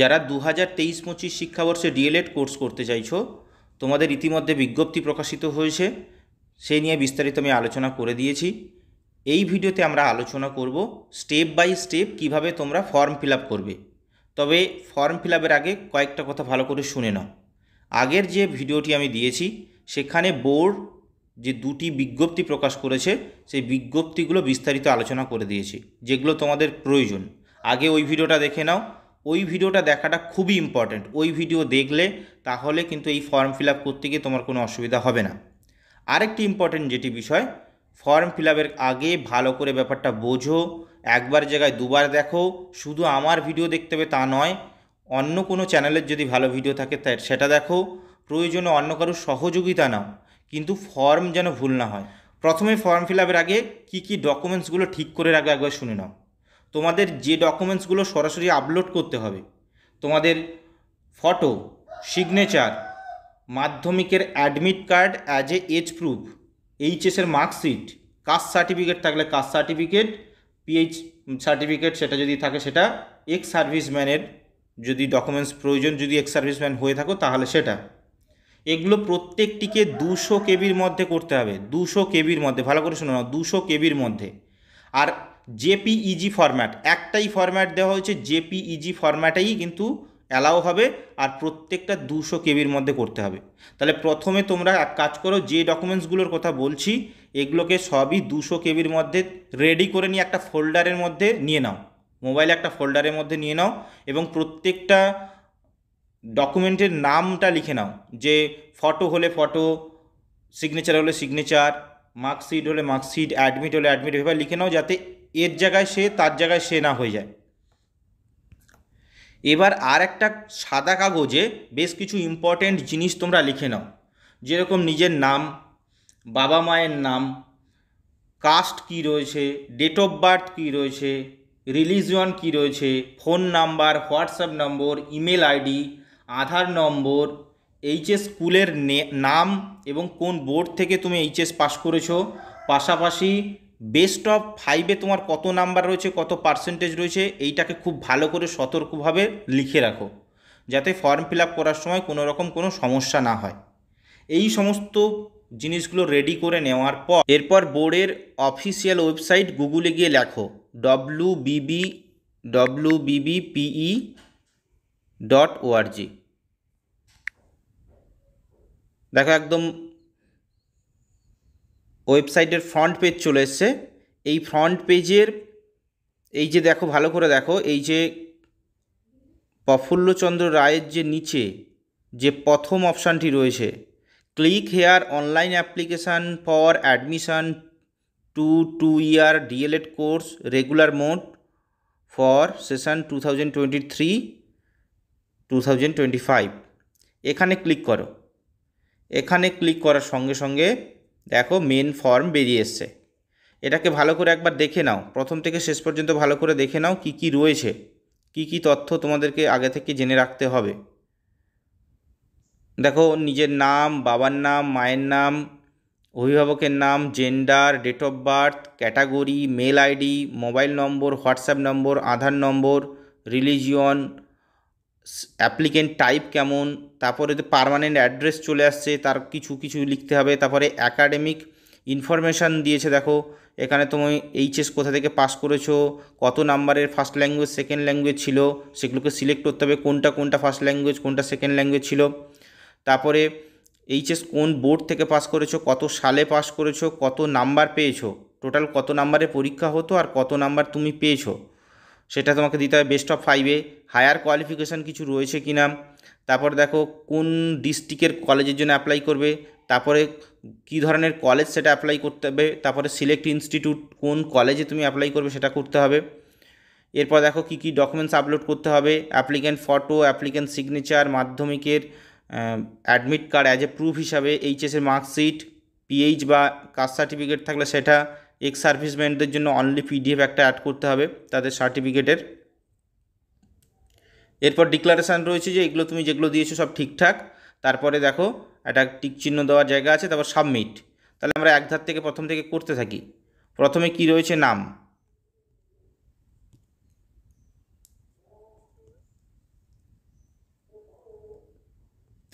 যারা দু হাজার তেইশ পঁচিশ শিক্ষাবর্ষে ডিএলএড কোর্স করতে চাইছো তোমাদের ইতিমধ্যে বিজ্ঞপ্তি প্রকাশিত হয়েছে সেই নিয়ে বিস্তারিত আমি আলোচনা করে দিয়েছি এই ভিডিওতে আমরা আলোচনা করব স্টেপ বাই স্টেপ কিভাবে তোমরা ফর্ম ফিল করবে তবে ফর্ম ফিল আগে কয়েকটা কথা ভালো করে শুনে নাও আগের যে ভিডিওটি আমি দিয়েছি সেখানে বোর্ড যে দুটি বিজ্ঞপ্তি প্রকাশ করেছে সেই বিজ্ঞপ্তিগুলো বিস্তারিত আলোচনা করে দিয়েছি যেগুলো তোমাদের প্রয়োজন আগে ওই ভিডিওটা দেখে নাও ওই ভিডিওটা দেখাটা খুবই ইম্পর্ট্যান্ট ওই ভিডিও দেখলে তাহলে কিন্তু এই ফর্ম ফিল করতে গিয়ে তোমার কোনো অসুবিধা হবে না আরেকটি ইম্পর্ট্যান্ট যেটি বিষয় ফর্ম ফিল আগে ভালো করে ব্যাপারটা বোঝো একবার জায়গায় দুবার দেখো শুধু আমার ভিডিও দেখতে হবে তা নয় অন্য কোনো চ্যানেলের যদি ভালো ভিডিও থাকে তাই সেটা দেখো প্রয়োজনে অন্য কারোর সহযোগিতা নাও কিন্তু ফর্ম যেন ভুল না হয় প্রথমে ফর্ম ফিল আগে কী কী ডকুমেন্টসগুলো ঠিক করে রাখবে একবার শুনে নাও তোমাদের যে ডকুমেন্টসগুলো সরাসরি আপলোড করতে হবে তোমাদের ফটো সিগনেচার মাধ্যমিকের admit card as a age proof এইচএসের মার্কশিট কাস্ট সার্টিফিকেট থাকলে কাস্ট সার্টিফিকেট পিএইচ সার্টিফিকেট সেটা যদি থাকে সেটা এক্স সার্ভিসম্যানের যদি ডকুমেন্টস প্রয়োজন যদি এক্স সার্ভিসম্যান হয়ে থাকো তাহলে সেটা এগুলো প্রত্যেকটিকে দুশো কেবির মধ্যে করতে হবে দুশো কেবির মধ্যে ভালো করে শোনো না দুশো কেবির মধ্যে আর জেপিইজি ফরম্যাট একটাই ফরম্যাট দেওয়া হয়েছে জেপিইজি ফরম্যাটেই কিন্তু অ্যালাও হবে আর প্রত্যেকটা দুশো কেবির মধ্যে করতে হবে তাহলে প্রথমে তোমরা এক কাজ করো যে ডকুমেন্টসগুলোর কথা বলছি এগুলোকে সবই দুশো কেবির মধ্যে রেডি করে নিয়ে একটা ফোল্ডারের মধ্যে নিয়ে নাও মোবাইলে একটা ফোল্ডারের মধ্যে নিয়ে নাও এবং প্রত্যেকটা ডকুমেন্টের নামটা লিখে নাও যে ফটো হলে ফটো সিগনেচার হলে সিগনেচার মার্কশিট হলে মার্কশিট অ্যাডমিট হলে অ্যাডমিট এভাবে লিখে নাও যাতে এর জায়গায় সে তার জায়গায় সে না হয়ে যায় এবার আর একটা সাদা কাগজে বেশ কিছু ইম্পর্ট্যান্ট জিনিস তোমরা লিখে নাও যেরকম নিজের নাম বাবা মায়ের নাম কাস্ট কি রয়েছে ডেট অফ বার্থ কি রয়েছে রিলিজিয়ন কি রয়েছে phone number WhatsApp number email ID Aadhaar number HS স্কুলের নাম এবং কোন বোর্ড থেকে তুমি এইচএস পাস করেছো পাশাপাশি বেস্ট অফ ফাইভে তোমার কত নাম্বার রয়েছে কত পার্সেন্টেজ রয়েছে এইটাকে খুব ভালো করে সতর্কভাবে লিখে রাখো যাতে ফর্ম ফিল করার সময় কোনো রকম কোনো সমস্যা না হয় এই সমস্ত জিনিসগুলো রেডি করে নেওয়ার পর এরপর বোর্ডের অফিসিয়াল ওয়েবসাইট গুগলে গিয়ে লেখো ডব্লু বিবি ডব্লু বিবি পিই ডট ওআরজি দেখো একদম ওয়েবসাইটের ফ্রন্ট পেজ চলে এসছে এই ফ্রন্ট পেজের এই যে দেখো ভালো করে দেখো এই যে প্রফুল্লচন্দ্র রায়ের যে নিচে যে প্রথম অপশানটি রয়েছে click here online application for admission to two year D.El.Ed course regular mode for session two thousand twenty three two thousand twenty five এখানে ক্লিক করো এখানে ক্লিক করার সঙ্গে সঙ্গে দেখো মেন ফর্ম বেরিয়ে এসছে এটাকে ভালো করে একবার দেখে নাও প্রথম থেকে শেষ পর্যন্ত ভালো করে দেখে নাও কি কি রয়েছে কি কি তথ্য তোমাদেরকে আগে থেকে জেনে রাখতে হবে দেখো নিজের নাম বাবার নাম মায়ের নাম অভিভাবকের নাম gender date of birth category mail ID mobile number WhatsApp number Aadhaar number religion applicant type কেমন তারপরে পারমানেন্ট অ্যাড্রেস চলে আসছে তার কিছু কিছু লিখতে হবে তারপরে অ্যাকাডেমিক ইনফরমেশান দিয়েছে দেখো এখানে তুমি এইচএস কোথা থেকে পাস করেছো কত নাম্বারের ফার্স্ট ল্যাঙ্গুয়েজ সেকেন্ড ল্যাঙ্গুয়েজ ছিল সেগুলোকে সিলেক্ট করতে হবে কোনটা কোনটা ফার্স্ট ল্যাঙ্গুয়েজ কোনটা সেকেন্ড ল্যাঙ্গুয়েজ ছিল তারপরে এইচএস কোন বোর্ড থেকে পাস করেছো কত সালে পাস করেছো কত নাম্বার পেয়েছো টোটাল কত নাম্বারে পরীক্ষা হতো আর কত নাম্বার তুমি পেয়েছো সেটা তোমাকে দিতে হবে বেস্ট অফ ফাইভে হায়ার কোয়ালিফিকেশান কিছু রয়েছে কি না তারপর দেখো কোন ডিস্ট্রিক্টের কলেজের জন্য অ্যাপ্লাই করবে তারপরে কি ধরনের কলেজ সেটা অ্যাপ্লাই করতে হবে তারপরে সিলেক্ট ইনস্টিটিউট কোন কলেজে তুমি অ্যাপ্লাই করবে সেটা করতে হবে এরপর দেখো কি কি ডকুমেন্টস আপলোড করতে হবে অ্যাপ্লিক্যান্ট ফটো অ্যাপ্লিক্যান্ট সিগনেচার মাধ্যমিকের admit card as a proof হিসাবে এইচএসের মার্কশিট পিএইচ বা কাস্ট সার্টিফিকেট থাকলে সেটা এক্স সার্ভিসম্যানদের জন্য অনলি পিডিএফ একটা অ্যাড করতে হবে তাদের সার্টিফিকেটের এরপর ডিক্লারেশান রয়েছে যে এগুলো তুমি যেগুলো দিয়েছো সব ঠিকঠাক তারপরে দেখো একটা টিক চিহ্ন দেওয়ার জায়গা আছে তারপর সাবমিট তাহলে আমরা একধার থেকে প্রথম থেকে করতে থাকি প্রথমে কি রয়েছে নাম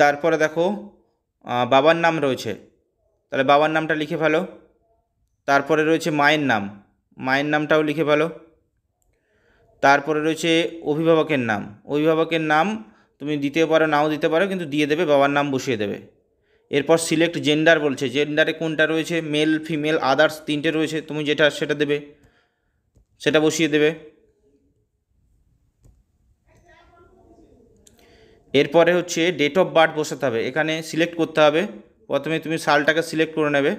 তারপরে দেখো বাবার নাম রয়েছে তাহলে বাবার নামটা লিখে ফেলো তারপরে রয়েছে মায়ের নাম মায়ের নামটাও লিখে ফেলো তারপরে রয়েছে অভিভাবকের নাম অভিভাবকের নাম তুমি দিতে পারো নাও দিতে পারো কিন্তু দিয়ে দেবে বাবার নাম বসিয়ে দেবে এরপর সিলেক্ট জেন্ডার বলছে জেন্ডারে কোনটা রয়েছে মেল ফিমেল আদার্স তিনটে রয়েছে তুমি যেটা সেটা দেবে সেটা বসিয়ে দেবে এরপরে হচ্ছে ডেট অফ বার্থ বসাতে হবে এখানে সিলেক্ট করতে হবে প্রথমে তুমি সালটাকে সিলেক্ট করে নেবে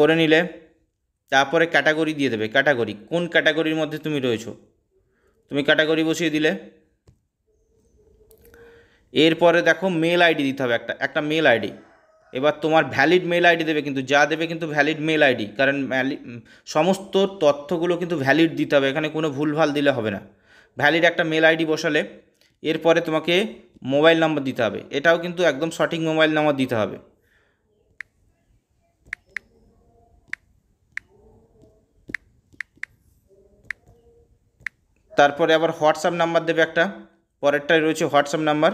করে নিলে তারপরে ক্যাটাগরি দিয়ে দেবে ক্যাটাগরি কোন ক্যাটাগরির মধ্যে তুমি রয়েছো তুমি ক্যাটাগরি বসিয়ে দিলে এরপরে দেখো মেল আইডি দিতে হবে একটা একটা মেল আইডি এবার তোমার ভ্যালিড মেল আইডি দেবে কিন্তু যা দেবে কিন্তু ভ্যালিড মেল আইডি কারণ সমস্ত তথ্যগুলো কিন্তু ভ্যালিড দিতে হবে এখানে কোনো ভুলভাল দিলে হবে না ভ্যালিড একটা মেল আইডি বসালে এরপরে তোমাকে মোবাইল নাম্বার দিতে হবে এটাও কিন্তু একদম সঠিক মোবাইল নাম্বার দিতে হবে তারপরে আবার হোয়াটসঅ্যাপ নাম্বার দেবে একটা পরেরটায় রয়েছে হোয়াটসঅ্যাপ নাম্বার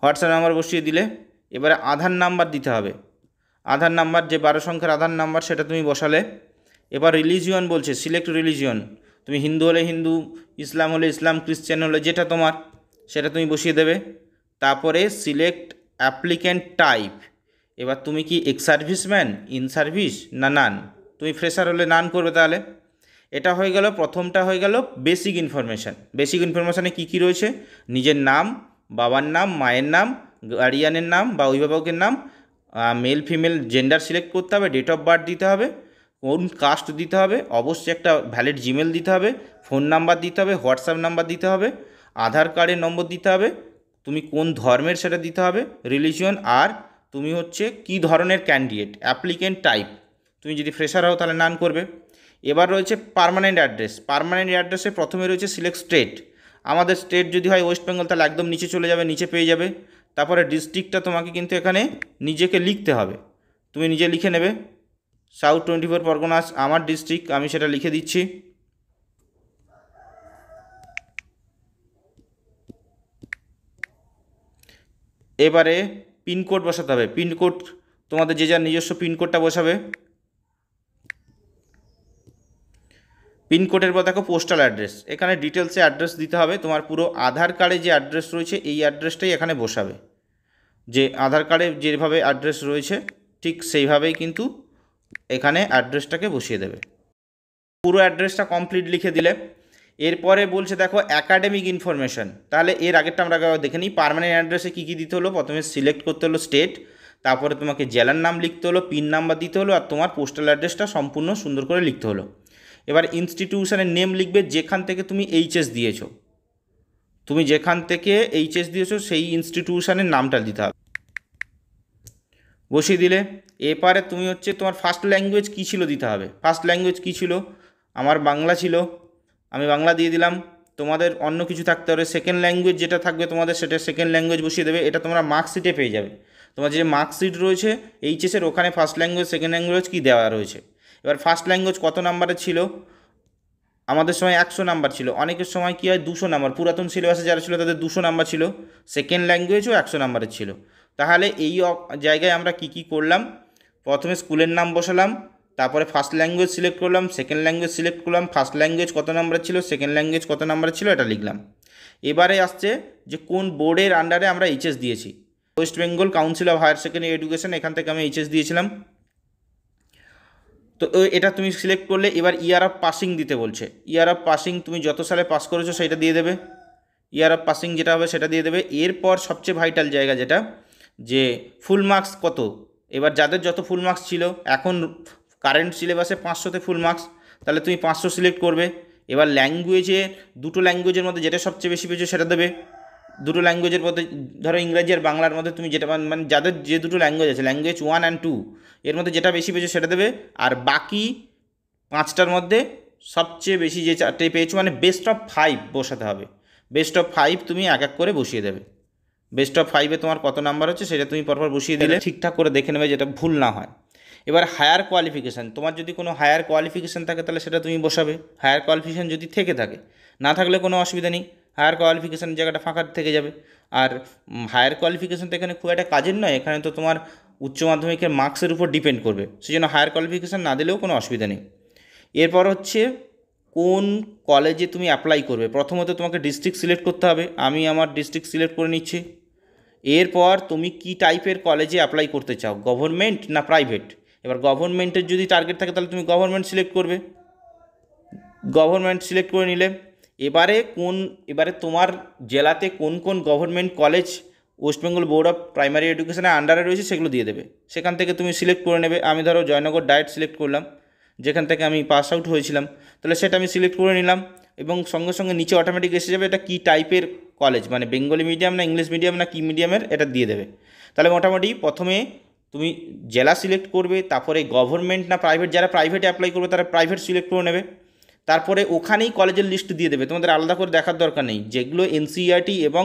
হোয়াটসঅ্যাপ নাম্বার বসিয়ে দিলে এবারে আধার নাম্বার দিতে হবে আধার নাম্বার যে বারো সংখ্যার আধার নাম্বার সেটা তুমি বসালে এবার রিলিজিয়ন বলছে সিলেক্ট রিলিজিয়ন তুমি হিন্দু হলে হিন্দু ইসলাম হলে ইসলাম খ্রিশ্চান হলে যেটা তোমার সেটা তুমি বসিয়ে দেবে তারপরে সিলেক্ট অ্যাপ্লিক্যান্ট টাইপ এবার তুমি কি এক্স সার্ভিসম্যান ইন সার্ভিস না নান তুমি ফ্রেশার হলে নান করবে তাহলে এটা হয়ে গেল প্রথমটা হয়ে গেল বেসিক ইনফরমেশান বেসিক ইনফরমেশানে কী কী রয়েছে নিজের নাম বাবার নাম মায়ের নাম গার্ডিয়ানের নাম বা অভিভাবকের নাম মেল ফিমেল জেন্ডার সিলেক্ট করতে হবে ডেট অফ বার্থ দিতে হবে কোন কাস্ট দিতে হবে অবশ্যই একটা ভ্যালিড জিমেল দিতে হবে ফোন নাম্বার দিতে হবে হোয়াটসঅ্যাপ নাম্বার দিতে হবে আধার কার্ডের নম্বর দিতে হবে তুমি কোন ধর্মের সেটা দিতে হবে রিলিজিয়ন আর তুমি হচ্ছে কি ধরনের ক্যান্ডিডেট অ্যাপ্লিকেন্ট টাইপ তুমি যদি ফ্রেশার হও তাহলে নান করবে এবার রয়েছে পারমানেন্ট অ্যাড্রেস পারমানেন্ট অ্যাড্রেসে প্রথমে রয়েছে সিলেক্ট স্টেট আমাদের স্টেট যদি হয় ওয়েস্ট বেঙ্গল তাহলে একদম নিচে চলে যাবে নিচে পেয়ে যাবে তারপরে ডিস্ট্রিক্টটা তোমাকে কিন্তু এখানে নিজেকে লিখতে হবে তুমি নিজে লিখে নেবে সাউথ টোয়েন্টি ফোর পরগনাস আমার ডিস্ট্রিক্ট আমি সেটা লিখে দিচ্ছি এবারে পিনকোড বসাতে হবে পিনকোড তোমাদের যে যার নিজস্ব পিনকোডটা বসাবে পিনকোডের পর দেখো পোস্টাল অ্যাড্রেস এখানে ডিটেলসে অ্যাড্রেস দিতে হবে তোমার পুরো আধার কার্ডে যে অ্যাড্রেস রয়েছে এই অ্যাড্রেসটাই এখানে বসাবে যে আধার কার্ডে যেভাবে অ্যাড্রেস রয়েছে ঠিক সেইভাবেই কিন্তু এখানে অ্যাড্রেসটাকে বসিয়ে দেবে পুরো অ্যাড্রেসটা কমপ্লিট লিখে দিলে এরপরে বলছে দেখো অ্যাকাডেমিক ইনফরমেশান তাহলে এর আগেরটা আমরা দেখে নিই পারমানেন্ট অ্যাড্রেসে কী কী দিতে হলো প্রথমে সিলেক্ট করতে হলো স্টেট তারপরে তোমাকে জেলার নাম লিখতে হলো পিন নাম্বার দিতে হলো আর তোমার পোস্টাল অ্যাড্রেসটা সম্পূর্ণ সুন্দর করে লিখতে হলো এবার ইনস্টিটিউশনের নেম লিখবে যেখান থেকে তুমি এইচএস দিয়েছো তুমি যেখান থেকে এইচএস দিয়েছো সেই ইনস্টিটিউশনের নামটা দিতে হবে বসিয়ে দিলে এপারে তুমি হচ্ছে তোমার ফার্স্ট ল্যাঙ্গুয়েজ কী ছিল দিতে হবে ফার্স্ট ল্যাঙ্গুয়েজ কী ছিল আমার বাংলা ছিল আমি বাংলা দিয়ে দিলাম তোমাদের অন্য কিছু থাকতে হবে সেকেন্ড ল্যাঙ্গুয়েজ যেটা থাকবে তোমাদের সেটা সেকেন্ড ল্যাঙ্গুয়েজ বসিয়ে দেবে এটা তোমরা মার্কশিটে পেয়ে যাবে তোমার যে মার্কশিট রয়েছে এইচএসের ওখানে ফার্স্ট ল্যাঙ্গুয়েজ সেকেন্ড ল্যাঙ্গুয়েজ কী দেওয়া রয়েছে এবার ফার্স্ট ল্যাঙ্গুয়েজ কত নাম্বারে ছিল আমাদের সময় একশো নাম্বার ছিল অনেকের সময় কী হয় দুশো নাম্বার পুরাতন সিলেবাসে যারা ছিল তাদের দুশো নাম্বার ছিল সেকেন্ড ল্যাঙ্গুয়েজও একশো নাম্বারের ছিল তাহলে এই জায়গায় আমরা কি কি করলাম প্রথমে স্কুলের নাম বসালাম তারপরে ফার্স্ট ল্যাঙ্গুয়েজ সিলেক্ট করলাম সেকেন্ড ল্যাঙ্গুয়েজ সিলেক্ট করলাম ফার্স্ট ল্যাঙ্গুয়েজ কত নাম্বার ছিল সেকেন্ড ল্যাঙ্গুয়েজ কত নাম্বার ছিল এটা লিখলাম এবারে আসছে যে কোন বোর্ডের আন্ডারে আমরা এইচএস দিয়েছি West Bengal Council of Higher Secondary Education এখান থেকে আমি এইচএস দিয়েছিলাম তো এটা তুমি সিলেক্ট করলে এবার ইয়ার অফ পাসিং দিতে বলছে ইয়ার অফ পাসিং তুমি যত সালে পাস করেছো সেটা দিয়ে দেবে ইয়ার অফ পাসিং যেটা হবে সেটা দিয়ে দেবে এরপর সবচেয়ে ভাইটাল জায়গা যেটা যে ফুল মার্কস কত এবার যাদের যত ফুল মার্কস ছিল এখন কারেন্ট সিলেবাসে পাঁচশোতে ফুল মার্কস তাহলে তুমি পাঁচশো সিলেক্ট করবে এবার ল্যাঙ্গুয়েজে দুটো ল্যাঙ্গুয়েজের মধ্যে যেটা সবচেয়ে বেশি পেয়েছো সেটা দেবে দুটো ল্যাঙ্গুয়েজের মধ্যে ধরো ইংরাজি আর বাংলার মধ্যে তুমি যেটা মানে, মানে যাদের যে দুটো ল্যাঙ্গুয়েজ আছে ল্যাঙ্গুয়েজ ওয়ান অ্যান্ড টু এর মধ্যে যেটা বেশি পেয়েছো সেটা দেবে আর বাকি পাঁচটার মধ্যে সবচেয়ে বেশি যে চারটে পেয়েছো মানে বেস্ট অফ ফাইভ বসাতে হবে বেস্ট অফ ফাইভ তুমি এক এক করে বসিয়ে দেবে বেস্ট অফ ফাইভে তোমার কত নাম্বার হচ্ছে সেটা তুমি পরপর বসিয়ে দিলে ঠিকঠাক করে দেখে নেবে যেটা ভুল না হয় এবার হায়ার কোয়ালিফিকেশান তোমার যদি কোনো হায়ার কোয়ালিফিকেশান থাকে তাহলে সেটা তুমি বসাবে হায়ার কোয়ালিফিকেশান যদি থেকে থাকে না থাকলে কোনো অসুবিধা নেই হায়ার কোয়ালিফিকেশান জায়গাটা ফাঁকা থেকে যাবে আর হায়ার কোয়ালিফিকেশান তো এখানে খুব একটা কাজের নয় এখানে তো তোমার উচ্চ মাধ্যমিকের মার্কসের উপর ডিপেন্ড করবে সেই জন্য হায়ার কোয়ালিফিকেশান না দিলেও কোনো অসুবিধা নেই এরপর হচ্ছে কোন কলেজে তুমি অ্যাপ্লাই করবে প্রথমত তোমাকে ডিস্ট্রিক্ট সিলেক্ট করতে হবে আমি আমার ডিস্ট্রিক্ট সিলেক্ট করে নিচ্ছি এরপর তুমি কি টাইপের কলেজে অ্যাপ্লাই করতে চাও গভর্নমেন্ট না প্রাইভেট এবার গভর্নমেন্টের যদি টার্গেট থাকে তাহলে তুমি গভর্নমেন্ট সিলেক্ট করবে গভর্নমেন্ট সিলেক্ট করে নিলে এবারে কোন এবারে তোমার জেলাতে কোন কোন government college West Bengal Board of Primary এডুকেশনের আন্ডারে রয়েছে সেগুলো দিয়ে দেবে সেখান থেকে তুমি সিলেক্ট করে নেবে আমি ধরো জয়নগর ডায়েট সিলেক্ট করলাম যেখান থেকে আমি পাস আউট হয়েছিলাম তাহলে সেটা আমি সিলেক্ট করে নিলাম এবং সঙ্গে সঙ্গে নিচে অটোমেটিক এসে যাবে এটা কী টাইপের কলেজ মানে বেঙ্গলি মিডিয়াম না ইংলিশ মিডিয়াম না কী মিডিয়ামের এটা দিয়ে দেবে তাহলে মোটামুটি প্রথমে তুমি জেলা সিলেক্ট করবে তারপরে গভর্নমেন্ট না প্রাইভেট যারা প্রাইভেটে অ্যাপ্লাই করবে তারা প্রাইভেট সিলেক্ট করে নেবে তারপরে ওখানেই কলেজের লিস্ট দিয়ে দেবে তোমাদের আলাদা করে দেখার দরকার নেই যেগুলো এনসিইআরটি e এবং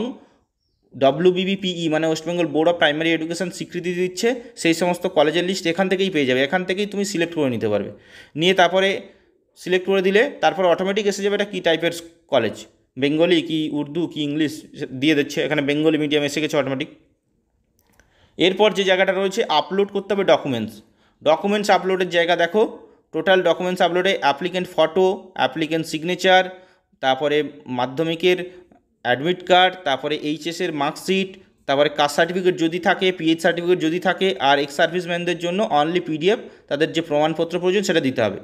ডব্লিউবিবিপিই e মানে West Bengal Board of Primary Education স্বীকৃতি দিচ্ছে সেই সমস্ত কলেজের লিস্ট এখান থেকেই পেয়ে যাবে এখান থেকেই তুমি সিলেক্ট করে নিতে পারবে নিয়ে তারপরে সিলেক্ট করে দিলে তারপর অটোমেটিক এসে যাবে এটা কী টাইপের কলেজ বেঙ্গলি কি উর্দু কি ইংলিশ দিয়ে দিচ্ছে এখানে বেঙ্গলি মিডিয়াম এসে গেছে অটোমেটিক এরপর যে জায়গাটা রয়েছে আপলোড করতে হবে ডকুমেন্টস ডকুমেন্টস আপলোডের জায়গা দেখো টোটাল ডকুমেন্টস আপলোডে অ্যাপ্লিকেন্ট ফটো অ্যাপ্লিকেন্ট সিগনেচার তারপরে মাধ্যমিকের অ্যাডমিট কার্ড তারপরে এইচএসের মার্কশিট তারপরে কাস্ট সার্টিফিকেট যদি থাকে পিএইচ সার্টিফিকেট যদি থাকে আর এক্স সার্ভিসম্যানদের জন্য অনলি পিডিএফ তাদের যে প্রমাণপত্র প্রয়োজন সেটা দিতে হবে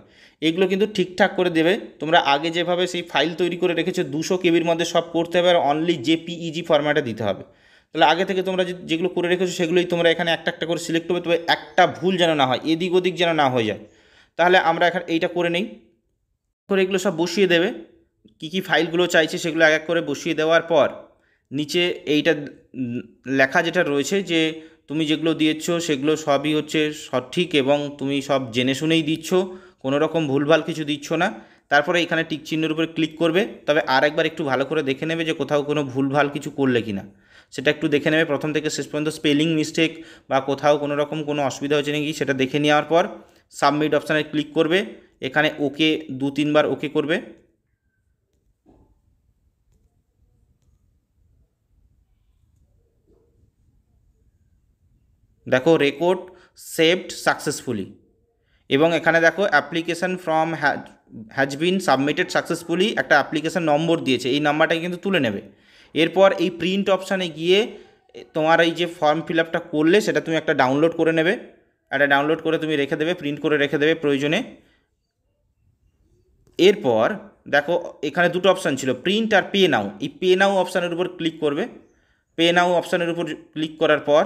এগুলো কিন্তু ঠিকঠাক করে দেবে তোমরা আগে যেভাবে সেই ফাইল তৈরি করে রেখেছো দুশো কেবির মধ্যে সব করতে হবে আর অনলি জেপিইজি ফরম্যাটে দিতে হবে তাহলে আগে থেকে তোমরা যেগুলো করে রেখেছো সেগুলোই তোমরা এখানে একটা একটা করে সিলেক্ট হবে তবে একটা ভুল যেন না হয় এদিক ওদিক যেন না হয়ে যায় তাহলে আমরা এখন এইটা করে নেই করে এগুলো সব বসিয়ে দেবে কি কি ফাইলগুলো চাইছে সেগুলো এক এক করে বসিয়ে দেওয়ার পর নিচে এইটা লেখা যেটা রয়েছে যে তুমি যেগুলো দিয়েছ সেগুলো সবই হচ্ছে সঠিক এবং তুমি সব জেনে শুনেই দিচ্ছ কোনো রকম ভুলভাল কিছু দিচ্ছ না তারপরে এখানে টিক চিহ্নের উপরে ক্লিক করবে তবে আর একবার একটু ভালো করে দেখে নেবে যে কোথাও কোনো ভুলভাল কিছু করলে কি না সেটা একটু দেখে নেবে প্রথম থেকে শেষ পর্যন্ত স্পেলিং মিস্টেক বা কোথাও কোনো রকম কোনো অসুবিধা হচ্ছে নাকি সেটা দেখে নেওয়ার পর সাবমিট অপশানে ক্লিক করবে এখানে ওকে দু তিনবার ওকে করবে দেখো রেকর্ড সেভড সাকসেসফুলি এবং এখানে দেখো application from has been submitted successfully একটা অ্যাপ্লিকেশান নম্বর দিয়েছে এই নাম্বারটাকে কিন্তু তুলে নেবে এরপর এই প্রিন্ট অপশানে গিয়ে তোমার এই যে ফর্ম ফিল আপটা করলে সেটা তুমি একটা ডাউনলোড করে নেবে এটা ডাউনলোড করে তুমি রেখে দেবে প্রিন্ট করে রেখে দেবে প্রয়োজনে এরপর দেখো এখানে দুটো অপশান ছিল প্রিন্ট আর পে নাও এই পে নাও অপশানের উপর ক্লিক করবে পে নাও অপশানের উপর ক্লিক করার পর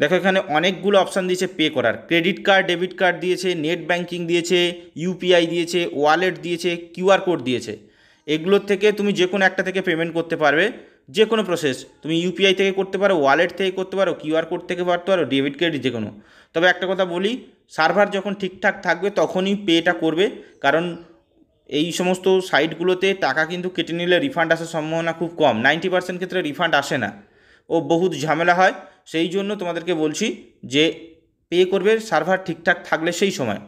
দেখো এখানে অনেকগুলো অপশান দিয়েছে পে করার ক্রেডিট কার্ড ডেবিট কার্ড দিয়েছে নেট ব্যাংকিং দিয়েছে ইউপিআই দিয়েছে ওয়ালেট দিয়েছে কিউআর কোড দিয়েছে এগুলোর থেকে তুমি যে কোনো একটা থেকে পেমেন্ট করতে পারবে যে কোনো প্রসেস তুমি ইউপিআই থেকে করতে পারো ওয়ালেট থেকে করতে পারো কিউআর কোড থেকে পারতে পারো ডেবিট ক্রেডিট যে কোনো তবে একটা কথা বলি সার্ভার যখন ঠিকঠাক থাকবে তখনই পেটা করবে কারণ এই সমস্ত সাইটগুলোতে টাকা কিন্তু কেটে নিলে রিফান্ড আসার সম্ভাবনা খুব কম নাইনটি পার্সেন্ট ক্ষেত্রে রিফান্ড আসে না ও বহুত ঝামেলা হয় সেই জন্য তোমাদেরকে বলছি যে পে করবে সার্ভার ঠিকঠাক থাকলে সেই সময়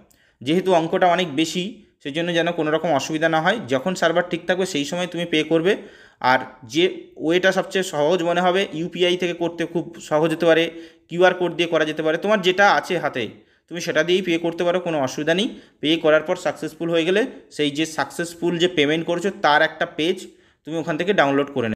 যেহেতু অঙ্কটা অনেক বেশি সেই জন্য যেন কোনো রকম অসুবিধা না হয় যখন সার্ভার ঠিক থাকবে সেই সময় তুমি পে করবে আর যে ওয়েটা সবচেয়ে সহজ মনে হবে ইউপিআই থেকে করতে খুব সহজ হতে পারে কিউআর কোড দিয়ে করা যেতে পারে তোমার যেটা আছে হাতে তুমি সেটা দিয়েই পে করতে পারো কোনো অসুবিধা নেই পে করার পর সাকসেসফুল হয়ে গেলে সেই যে সাকসেসফুল যে পেমেন্ট করেছো তার একটা পেজ তুমি ওখান থেকে ডাউনলোড করে